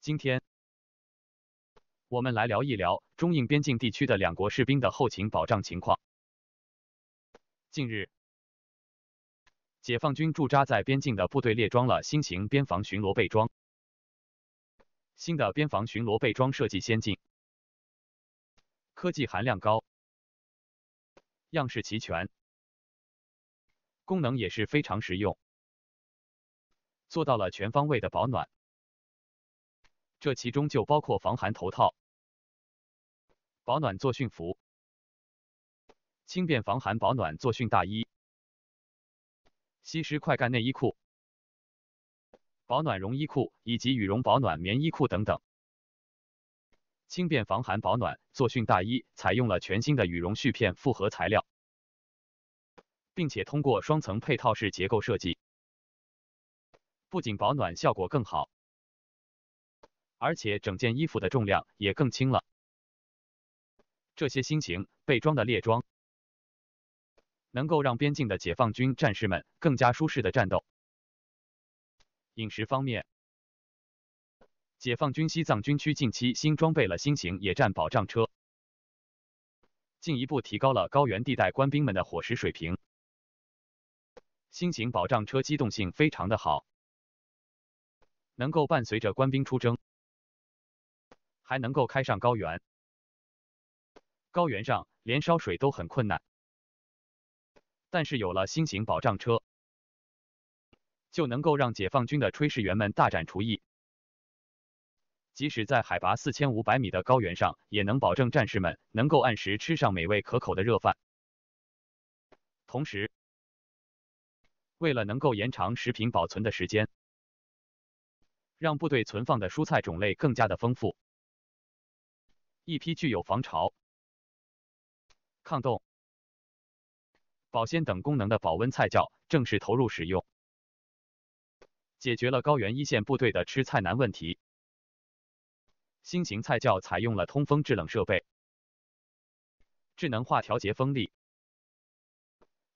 今天我们来聊一聊中印边境地区的两国士兵的后勤保障情况。近日，解放军驻扎在边境的部队列装了新型边防巡逻备装。新的边防巡逻备装设计先进，科技含量高，样式齐全，功能也是非常实用，做到了全方位的保暖。这其中就包括防寒头套、保暖作训服、轻便防寒保暖作训大衣、吸湿快干内衣裤、保暖绒衣裤以及羽绒保暖棉衣裤等等。轻便防寒保暖作训大衣采用了全新的羽绒絮片复合材料，并且通过双层配套式结构设计，不仅保暖效果更好。而且整件衣服的重量也更轻了。这些新型被装的列装，能够让边境的解放军战士们更加舒适的战斗。饮食方面，解放军西藏军区近期新装备了新型野战保障车，进一步提高了高原地带官兵们的伙食水平。新型保障车机动性非常的好，能够伴随着官兵出征。还能够开上高原，高原上连烧水都很困难，但是有了新型保障车，就能够让解放军的炊事员们大展厨艺，即使在海拔四千五百米的高原上，也能保证战士们能够按时吃上美味可口的热饭。同时，为了能够延长食品保存的时间，让部队存放的蔬菜种类更加的丰富。一批具有防潮、抗冻、保鲜等功能的保温菜窖正式投入使用，解决了高原一线部队的吃菜难问题。新型菜窖采用了通风制冷设备，智能化调节风力、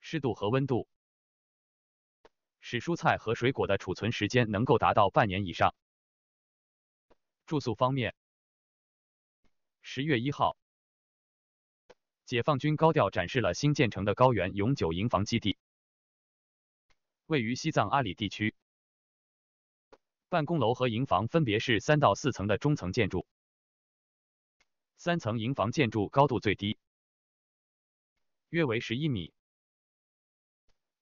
湿度和温度，使蔬菜和水果的储存时间能够达到半年以上。住宿方面，十月一号，解放军高调展示了新建成的高原永久营房基地，位于西藏阿里地区。办公楼和营房分别是三到四层的中层建筑，三层营房建筑高度最低，约为十一米。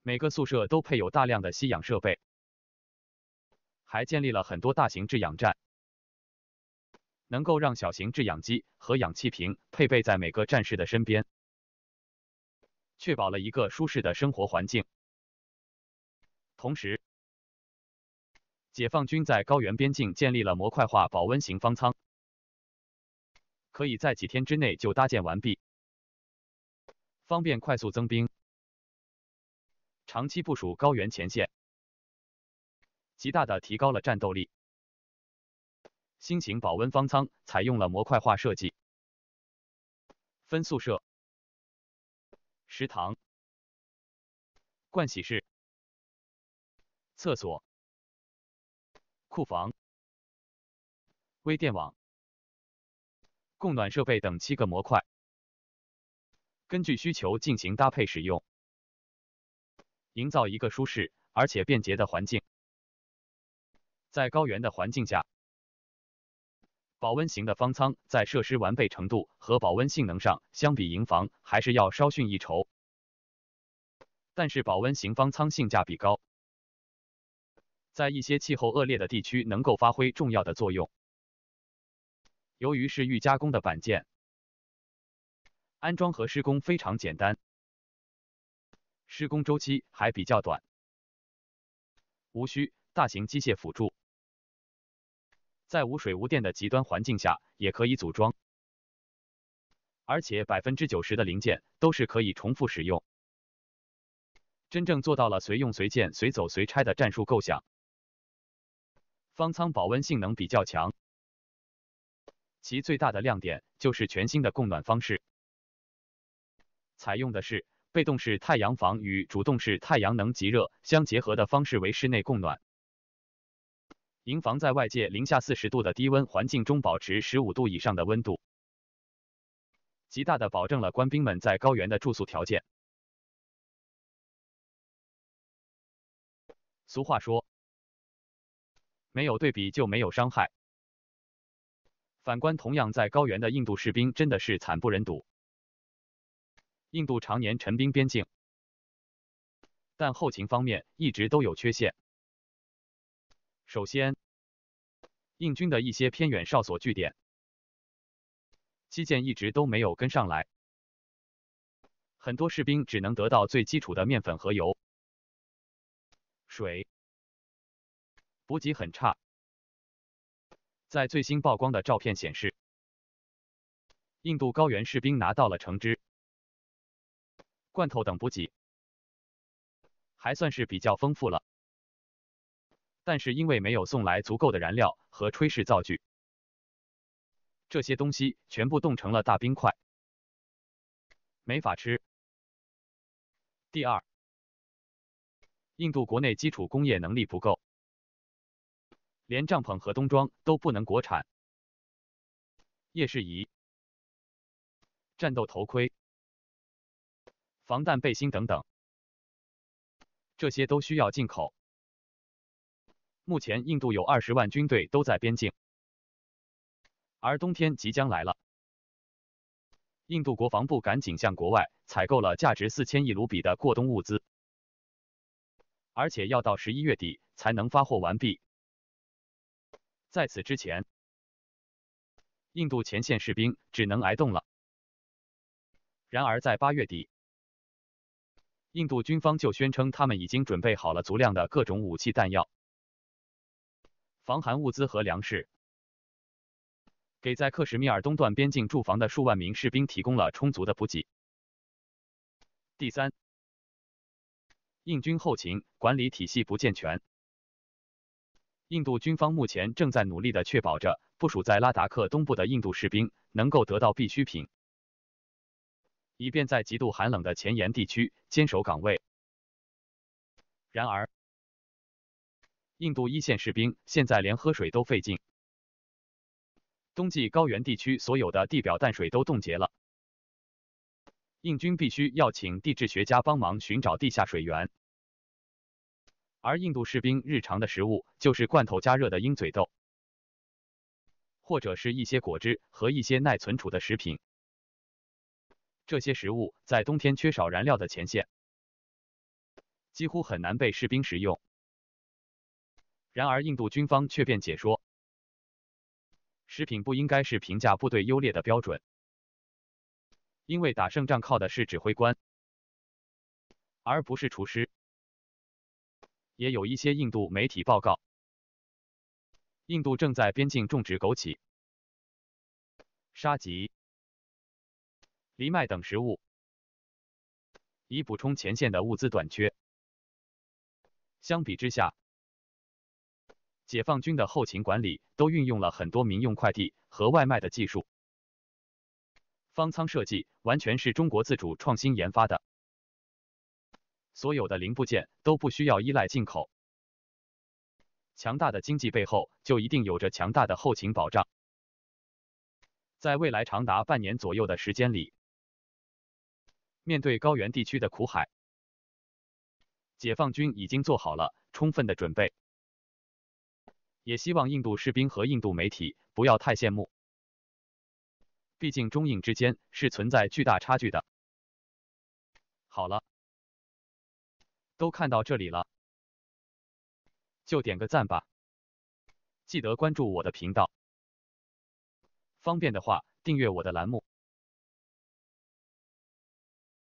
每个宿舍都配有大量的吸氧设备，还建立了很多大型制氧站。能够让小型制氧机和氧气瓶配备在每个战士的身边，确保了一个舒适的生活环境。同时，解放军在高原边境建立了模块化保温型方舱，可以在几天之内就搭建完毕，方便快速增兵，长期部署高原前线，极大的提高了战斗力。新型保温方舱采用了模块化设计，分宿舍、食堂、盥洗室、厕所、库房、微电网、供暖设备等七个模块，根据需求进行搭配使用，营造一个舒适而且便捷的环境。在高原的环境下。保温型的方舱在设施完备程度和保温性能上，相比营房还是要稍逊一筹。但是保温型方舱性价比高，在一些气候恶劣的地区能够发挥重要的作用。由于是预加工的板件，安装和施工非常简单，施工周期还比较短，无需大型机械辅助。在无水无电的极端环境下也可以组装，而且百分之九十的零件都是可以重复使用，真正做到了随用随建、随走随拆的战术构想。方舱保温性能比较强，其最大的亮点就是全新的供暖方式，采用的是被动式太阳房与主动式太阳能集热相结合的方式为室内供暖。营房在外界零下四十度的低温环境中保持十五度以上的温度，极大的保证了官兵们在高原的住宿条件。俗话说，没有对比就没有伤害。反观同样在高原的印度士兵真的是惨不忍睹。印度常年陈兵边境，但后勤方面一直都有缺陷。首先，印军的一些偏远哨所据点，基建一直都没有跟上来，很多士兵只能得到最基础的面粉和油、水，补给很差。在最新曝光的照片显示，印度高原士兵拿到了橙汁、罐头等补给，还算是比较丰富了。但是因为没有送来足够的燃料和炊事灶具，这些东西全部冻成了大冰块，没法吃。第二，印度国内基础工业能力不够，连帐篷和冬装都不能国产，夜视仪、战斗头盔、防弹背心等等，这些都需要进口。目前，印度有二十万军队都在边境，而冬天即将来了。印度国防部赶紧向国外采购了价值四千亿卢比的过冬物资，而且要到十一月底才能发货完毕。在此之前，印度前线士兵只能挨冻了。然而，在八月底，印度军方就宣称他们已经准备好了足量的各种武器弹药。防寒物资和粮食，给在克什米尔东段边境驻防的数万名士兵提供了充足的补给。第三，印军后勤管理体系不健全。印度军方目前正在努力的确保着部署在拉达克东部的印度士兵能够得到必需品，以便在极度寒冷的前沿地区坚守岗位。然而，印度一线士兵现在连喝水都费劲，冬季高原地区所有的地表淡水都冻结了，印军必须要请地质学家帮忙寻找地下水源，而印度士兵日常的食物就是罐头加热的鹰嘴豆，或者是一些果汁和一些耐存储的食品，这些食物在冬天缺少燃料的前线几乎很难被士兵食用。然而，印度军方却辩解说，食品不应该是评价部队优劣的标准，因为打胜仗靠的是指挥官，而不是厨师。也有一些印度媒体报告，印度正在边境种植枸杞、沙棘、藜麦等食物，以补充前线的物资短缺。相比之下，解放军的后勤管理都运用了很多民用快递和外卖的技术，方舱设计完全是中国自主创新研发的，所有的零部件都不需要依赖进口。强大的经济背后，就一定有着强大的后勤保障。在未来长达半年左右的时间里，面对高原地区的苦海，解放军已经做好了充分的准备。也希望印度士兵和印度媒体不要太羡慕，毕竟中印之间是存在巨大差距的。好了，都看到这里了，就点个赞吧，记得关注我的频道，方便的话订阅我的栏目。